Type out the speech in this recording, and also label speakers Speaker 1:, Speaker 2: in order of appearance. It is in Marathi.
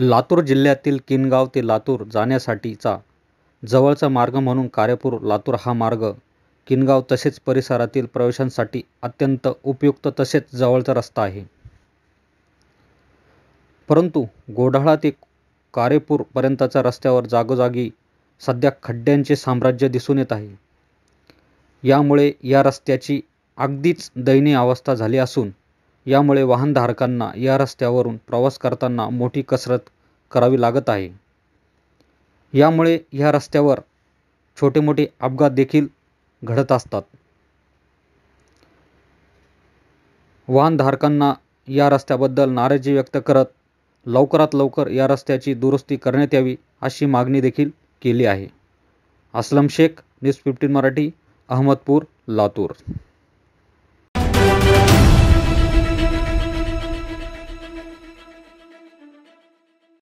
Speaker 1: लातूर जिल्ह्यातील किनगाव ते लातूर जाण्यासाठीचा जवळचा मार्ग म्हणून कार्यपूर लातूर हा मार्ग किनगाव तसेच परिसरातील प्रवेशांसाठी अत्यंत उपयुक्त तसेच जवळचा रस्ता आहे परंतु गोढाळा ते कारेपूरपर्यंतच्या रस्त्यावर जागोजागी सध्या खड्ड्यांचे साम्राज्य दिसून येत आहे यामुळे या रस्त्याची अगदीच दयनीय अवस्था झाली असून यामुळे वाहनधारकांना या रस्त्यावरून प्रवास करताना मोठी कसरत करावी लागत आहे यामुळे ह्या रस्त्यावर छोटे मोठे अपघात देखील घडत असतात वाहनधारकांना या रस्त्याबद्दल नाराजी व्यक्त करत लवकरात लवकर या रस्त्याची दुरुस्ती करण्यात यावी अशी मागणी देखील केली आहे असलम शेख न्यूज फिफ्टीन मराठी अहमदपूर लातूर